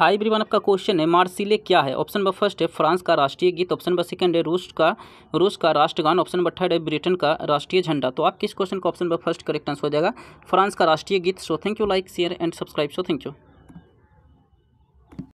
high ब्रीवान आपका question है Marseillaise क्या है ऑप्शन नंबर फर्स्ट है फ्रांस का राष्ट्रीय गीत ऑप्शन नंबर सेकंड है रूस का रूस का राष्ट्रगान ऑप्शन नंबर थर्ड है ब्रिटेन का राष्ट्रीय झंडा तो आप किस क्वेश्चन का option number first correct answer हो जाएगा फ्रांस का राष्ट्रीय गीत so thank you like share and subscribe so thank you